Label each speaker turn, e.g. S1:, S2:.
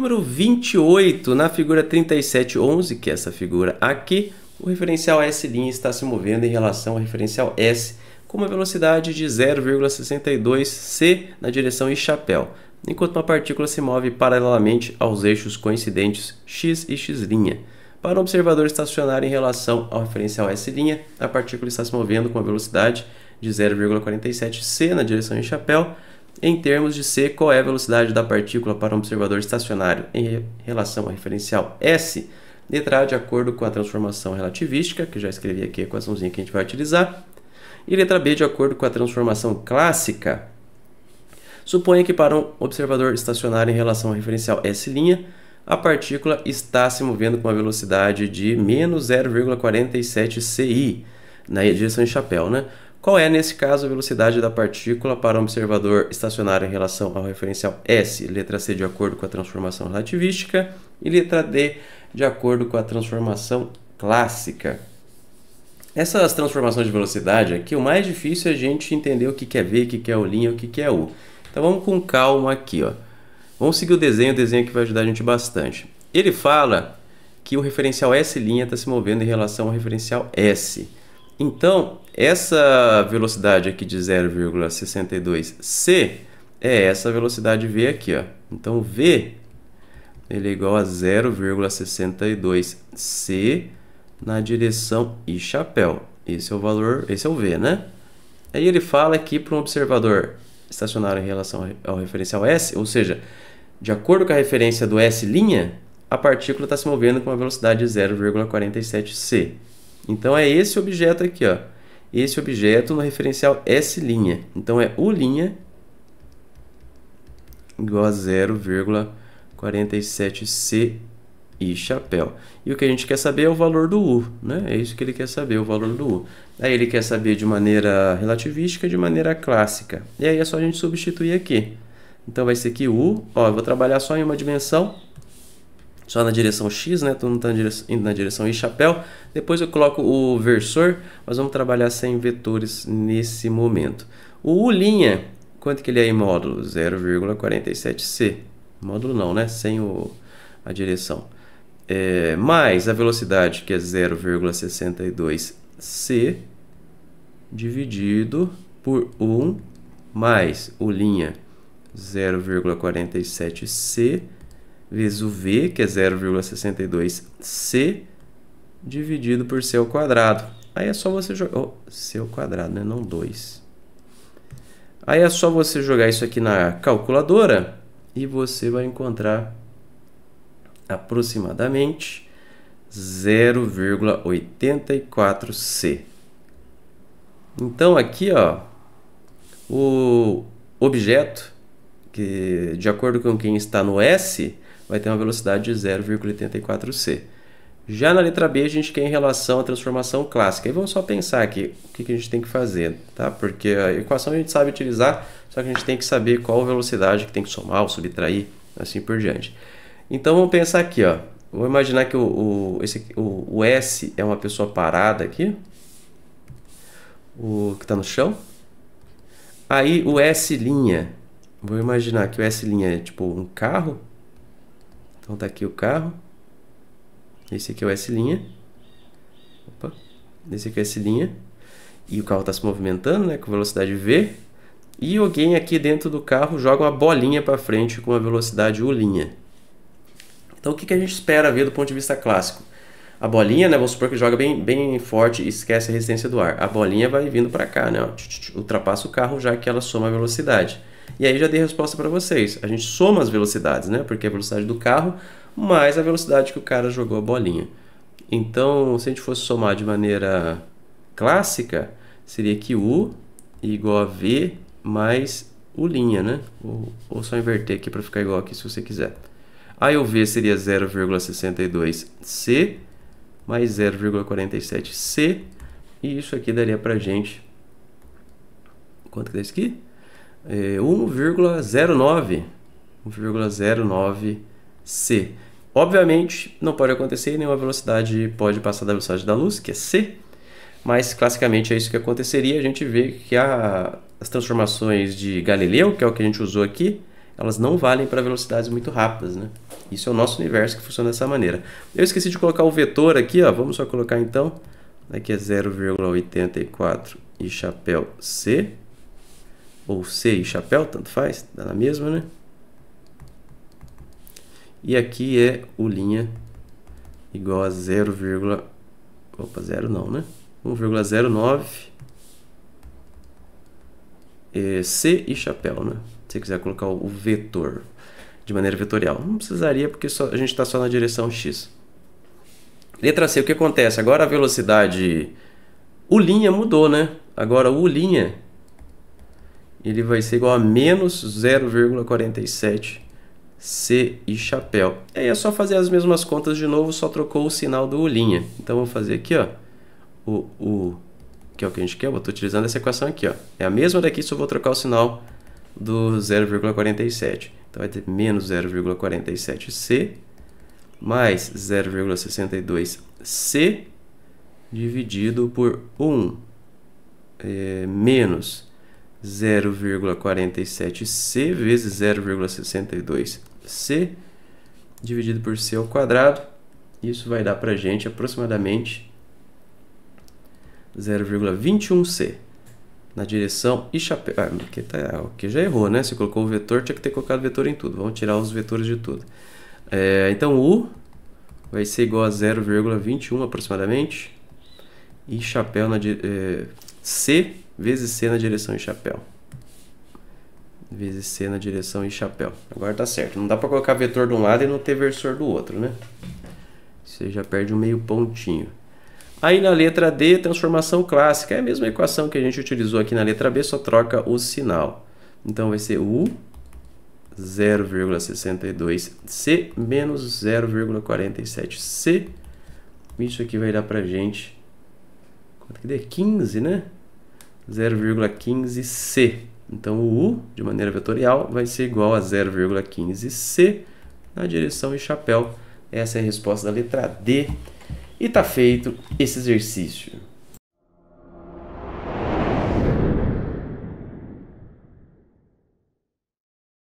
S1: Número 28, na figura 3711, que é essa figura aqui, o referencial S' está se movendo em relação ao referencial S, com uma velocidade de 0,62 c na direção e chapéu enquanto uma partícula se move paralelamente aos eixos coincidentes x e x'. Para um observador estacionário em relação ao referencial S', a partícula está se movendo com uma velocidade de 0,47 c na direção e chapéu em termos de C, qual é a velocidade da partícula para um observador estacionário em relação ao referencial S? Letra A de acordo com a transformação relativística, que já escrevi aqui a equaçãozinha que a gente vai utilizar. E letra B de acordo com a transformação clássica. Suponha que para um observador estacionário em relação ao referencial S', a partícula está se movendo com uma velocidade de menos 0,47 ci na direção de chapéu, né? Qual é, nesse caso, a velocidade da partícula para um observador estacionário em relação ao referencial S? Letra C, de acordo com a transformação relativística, e letra D, de acordo com a transformação clássica. Essas transformações de velocidade aqui, o mais difícil é a gente entender o que é V, o que é o linha, o que é U. Então vamos com calma aqui. Ó. Vamos seguir o desenho, o desenho que vai ajudar a gente bastante. Ele fala que o referencial S' está se movendo em relação ao referencial S. Então, essa velocidade aqui de 0,62c é essa velocidade v aqui. Ó. Então, v ele é igual a 0,62c na direção e chapéu. Esse é o valor, esse é o v, né? Aí ele fala aqui para um observador estacionário em relação ao referencial S, ou seja, de acordo com a referência do S', a partícula está se movendo com uma velocidade de 0,47c. Então é esse objeto aqui, ó. Esse objeto no referencial S'. Então é U' igual a 0,47C e chapéu. E o que a gente quer saber é o valor do U, né? É isso que ele quer saber, o valor do U. Aí ele quer saber de maneira relativística, de maneira clássica. E aí é só a gente substituir aqui. Então vai ser que U, ó, eu vou trabalhar só em uma dimensão, só na direção X, né? Todo mundo está indo na direção I chapéu. Depois eu coloco o versor, mas vamos trabalhar sem vetores nesse momento. O U' quanto que ele é em módulo? 0,47C. Módulo não, né? Sem o, a direção. É, mais a velocidade, que é 0,62C, dividido por 1, mais o linha 0,47C, vezes o V, que é 0,62C, dividido por C ao quadrado. Aí é só você jogar... Oh, C ao quadrado, né? Não 2. Aí é só você jogar isso aqui na calculadora e você vai encontrar aproximadamente 0,84C. Então aqui, ó, o objeto que de acordo com quem está no S, vai ter uma velocidade de 0,84c. Já na letra B, a gente quer em relação à transformação clássica. E vamos só pensar aqui o que, a gente tem que fazer, tá? Porque a equação a gente sabe utilizar, só que a gente tem que saber qual velocidade que tem que somar ou subtrair, assim por diante. Então vamos pensar aqui, ó. Vou imaginar que o, o, esse, o, o S é uma pessoa parada aqui, o que está no chão. Aí o S', vou imaginar que o S' é tipo um carro, então tá aqui o carro. Esse aqui é o S linha. Opa. Esse aqui é o S linha. E o carro está se movimentando, né, com velocidade V. E alguém aqui dentro do carro joga uma bolinha para frente com a velocidade U linha. Então o que, que a gente espera ver do ponto de vista clássico? A bolinha, né, vamos supor que joga bem, bem forte e esquece a resistência do ar. A bolinha vai vindo para cá, né, ó, ultrapassa o carro já que ela soma a velocidade. E aí já dei a resposta para vocês. A gente soma as velocidades, né? Porque é a velocidade do carro mais a velocidade que o cara jogou a bolinha. Então, se a gente fosse somar de maneira clássica, seria que U igual a V mais U', né? Ou, ou só inverter aqui para ficar igual aqui se você quiser. Aí o V seria 0,62C mais 0,47C. E isso aqui daria para gente... Quanto que é isso aqui? é, 1,09. 1,09 C. Obviamente, não pode acontecer, nenhuma velocidade pode passar da velocidade da luz, que é C, mas classicamente é isso que aconteceria. A gente vê que a, as transformações de Galileu, que é o que a gente usou aqui, elas não valem para velocidades muito rápidas, né? Isso é o nosso universo que funciona dessa maneira. Eu esqueci de colocar o vetor aqui, ó. Vamos só colocar então. Aqui é 0,84 e chapéu C ou C e chapéu, tanto faz, dá na mesma, né? E aqui é o linha igual a 0, opa, 0 não, né? 1,09 é C e chapéu, né? Se você quiser colocar o vetor de maneira vetorial. Não precisaria porque só, a gente está só na direção X. Letra C, o que acontece? Agora a velocidade... O linha mudou, né? Agora o linha ele vai ser igual a menos 0,47 C e chapéu. aí é só fazer as mesmas contas de novo, só trocou o sinal do linha. Então vou fazer aqui, ó, o, o que é o que a gente quer, eu estou utilizando essa equação aqui, ó. É a mesma daqui, só vou trocar o sinal do 0,47. Então vai ter menos 0,47C mais 0,62C dividido por 1 é, menos 0,47C vezes 0,62C dividido por C ao quadrado. Isso vai dar para a gente aproximadamente 0,21C na direção chapéu. Ah, aqui, tá, aqui ah, já errou, né? Você colocou o vetor, tinha que ter colocado o vetor em tudo. Vamos tirar os vetores de tudo. É, então U vai ser igual a 0,21 aproximadamente. E chapéu na é, C vezes C na direção e chapéu. Vezes C na direção e chapéu. Agora tá certo. Não dá pra colocar vetor de um lado e não ter versor do outro, né? Você já perde um meio pontinho. Aí na letra D, transformação clássica. É a mesma equação que a gente utilizou aqui na letra B, só troca o sinal. Então vai ser U 0,62C menos 0,47C. Isso aqui vai dar pra gente... Quanto que dê? 15, né? 0,15c. Então o U, de maneira vetorial, vai ser igual a 0,15c na direção e chapéu. Essa é a resposta da letra D. E está feito esse exercício.